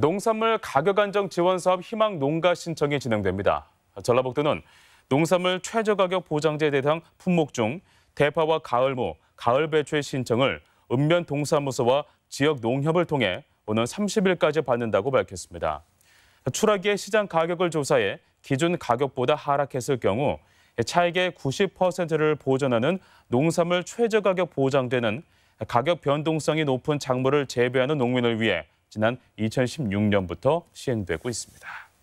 농산물 가격 안정 지원 사업 희망 농가 신청이 진행됩니다. 전라북도는 농산물 최저 가격 보장제 대상 품목 중 대파와 가을무, 가을 배추의 신청을 읍면 동사무소와 지역 농협을 통해 오는 30일까지 받는다고 밝혔습니다. 추락의 시장 가격을 조사해 기준 가격보다 하락했을 경우 차액의 90%를 보전하는 농산물 최저 가격 보장제는 가격 변동성이 높은 작물을 재배하는 농민을 위해 지난 2016년부터 시행되고 있습니다.